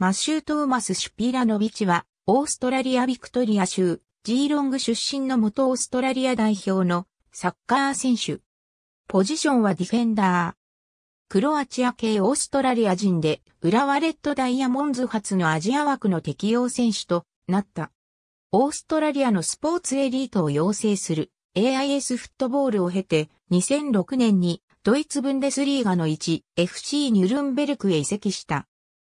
マッシュー・トーマス・シュピラノビチは、オーストラリア・ビクトリア州、ジーロング出身の元オーストラリア代表のサッカー選手。ポジションはディフェンダー。クロアチア系オーストラリア人で、浦和レッドダイヤモンズ発のアジア枠の適用選手となった。オーストラリアのスポーツエリートを養成する AIS フットボールを経て、2006年にドイツブンデスリーガの1 FC ニュルンベルクへ移籍した。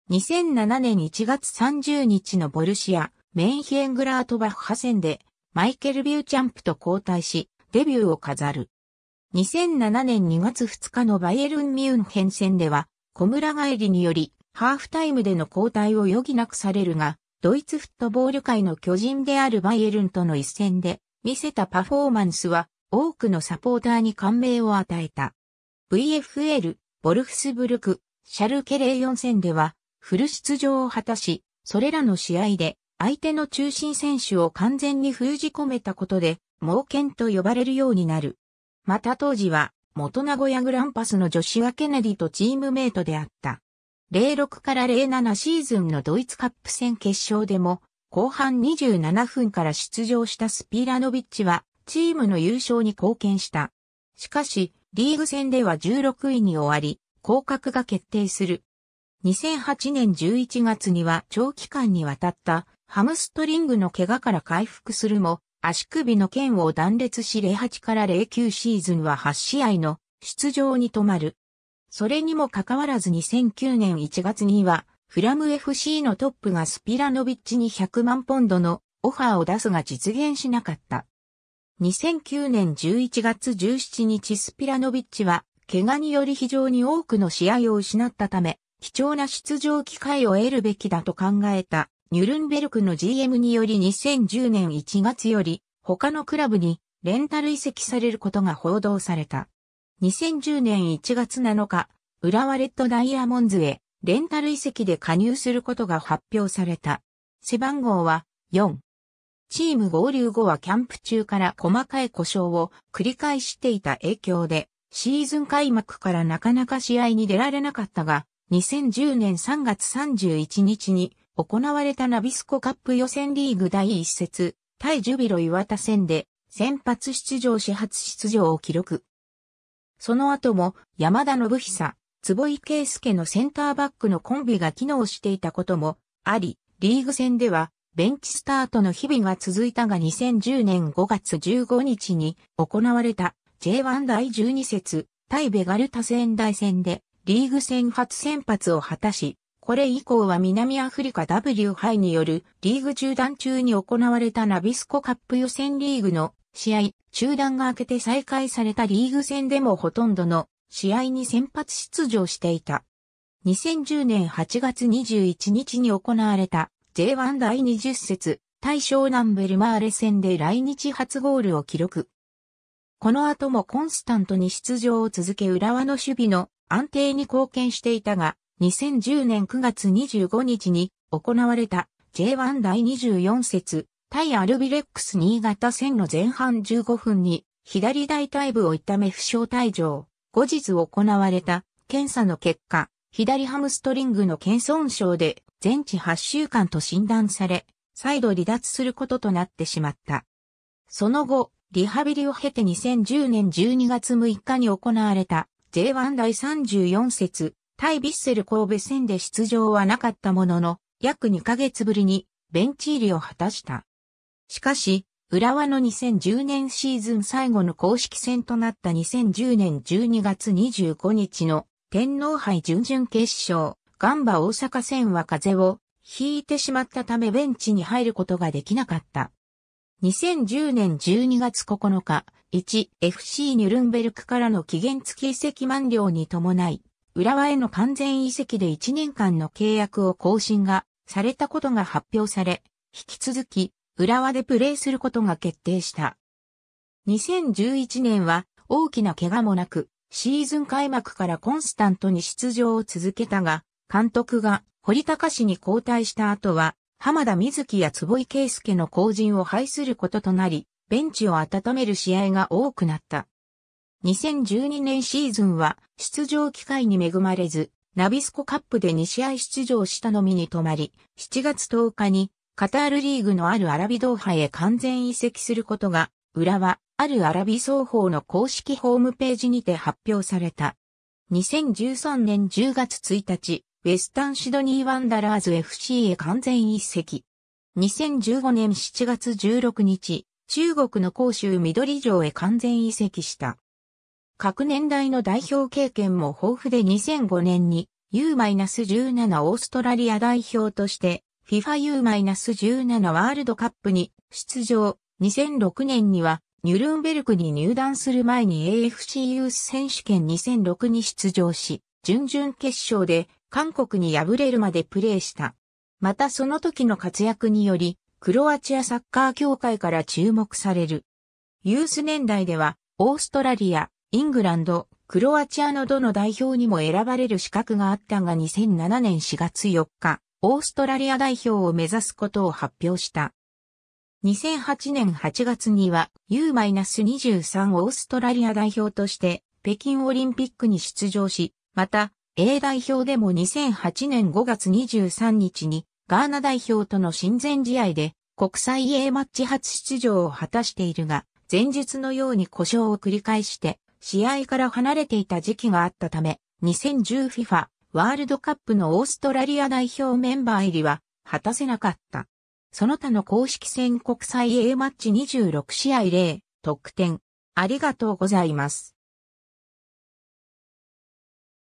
2007年1月30日のボルシア、メンヒエングラートバッハ戦で、マイケル・ビューチャンプと交代し、デビューを飾る。2007年2月2日のバイエルン・ミュンヘン戦では、小村帰りにより、ハーフタイムでの交代を余儀なくされるが、ドイツフットボール界の巨人であるバイエルンとの一戦で、見せたパフォーマンスは、多くのサポーターに感銘を与えた。VFL、ボルフスブルク、シャルケレー4戦では、フル出場を果たし、それらの試合で相手の中心選手を完全に封じ込めたことで、猛犬と呼ばれるようになる。また当時は、元名古屋グランパスのジョシュア・ケネディとチームメイトであった。06から07シーズンのドイツカップ戦決勝でも、後半27分から出場したスピーラノビッチは、チームの優勝に貢献した。しかし、リーグ戦では16位に終わり、降格が決定する。2008年11月には長期間にわたったハムストリングの怪我から回復するも、足首の腱を断裂し08から09シーズンは8試合の出場に止まる。それにもかかわらず2009年1月には、フラム FC のトップがスピラノビッチに100万ポンドのオファーを出すが実現しなかった。2009年11月17日スピラノビッチは、怪我により非常に多くの試合を失ったため、貴重な出場機会を得るべきだと考えたニュルンベルクの GM により2010年1月より他のクラブにレンタル移籍されることが報道された。2010年1月7日、浦和レッドダイヤモンズへレンタル移籍で加入することが発表された。背番号は4。チーム合流後はキャンプ中から細かい故障を繰り返していた影響で、シーズン開幕からなかなか試合に出られなかったが、2010年3月31日に行われたナビスコカップ予選リーグ第1節、対ジュビロ岩田戦で先発出場し初出場を記録。その後も山田信久、坪井圭介のセンターバックのコンビが機能していたこともあり、リーグ戦ではベンチスタートの日々が続いたが2010年5月15日に行われた J1 第12節対ベガルタ戦大戦でリーグ戦初先発を果たし、これ以降は南アフリカ W 杯によるリーグ中断中に行われたナビスコカップ予選リーグの試合、中断が明けて再開されたリーグ戦でもほとんどの試合に先発出場していた。2010年8月21日に行われた J1 第20節対象南ベルマーレ戦で来日初ゴールを記録。この後もコンスタントに出場を続け浦和の守備の安定に貢献していたが、2010年9月25日に行われた J1 第24節対アルビレックス新潟戦の前半15分に左大腿部を痛め負傷退場。後日行われた検査の結果、左ハムストリングの腱損傷で全治8週間と診断され、再度離脱することとなってしまった。その後、リハビリを経て2010年12月6日に行われた J1 第34節、対ヴィッセル神戸戦で出場はなかったものの、約2ヶ月ぶりにベンチ入りを果たした。しかし、浦和の2010年シーズン最後の公式戦となった2010年12月25日の天皇杯準々決勝、ガンバ大阪戦は風邪を引いてしまったためベンチに入ることができなかった。2010年12月9日、1FC ニュルンベルクからの期限付き移籍満了に伴い、浦和への完全移籍で1年間の契約を更新がされたことが発表され、引き続き浦和でプレーすることが決定した。2011年は大きな怪我もなく、シーズン開幕からコンスタントに出場を続けたが、監督が堀高氏に交代した後は浜田瑞希や坪井圭介の後陣を排することとなり、ベンチを温める試合が多くなった。2012年シーズンは出場機会に恵まれず、ナビスコカップで2試合出場したのみに止まり、7月10日にカタールリーグのあるアラビドーハへ完全移籍することが、浦和、あるアラビ双方の公式ホームページにて発表された。2013年10月1日、ウェスタンシドニーワンダラーズ FC へ完全移籍。2015年7月16日、中国の広州緑城へ完全移籍した。各年代の代表経験も豊富で2005年に U-17 オーストラリア代表として FIFAU-17 ワールドカップに出場。2006年にはニュルンベルクに入団する前に AFC ユース選手権2006に出場し、準々決勝で韓国に敗れるまでプレーした。またその時の活躍により、クロアチアサッカー協会から注目される。ユース年代では、オーストラリア、イングランド、クロアチアのどの代表にも選ばれる資格があったが2007年4月4日、オーストラリア代表を目指すことを発表した。2008年8月には U-23 オーストラリア代表として北京オリンピックに出場し、また A 代表でも2008年5月23日にガーナ代表との親善試合で国際 A マッチ初出場を果たしているが、前日のように故障を繰り返して、試合から離れていた時期があったため、2010FIFA ワールドカップのオーストラリア代表メンバー入りは果たせなかった。その他の公式戦国際 A マッチ26試合0得点。ありがとうございます。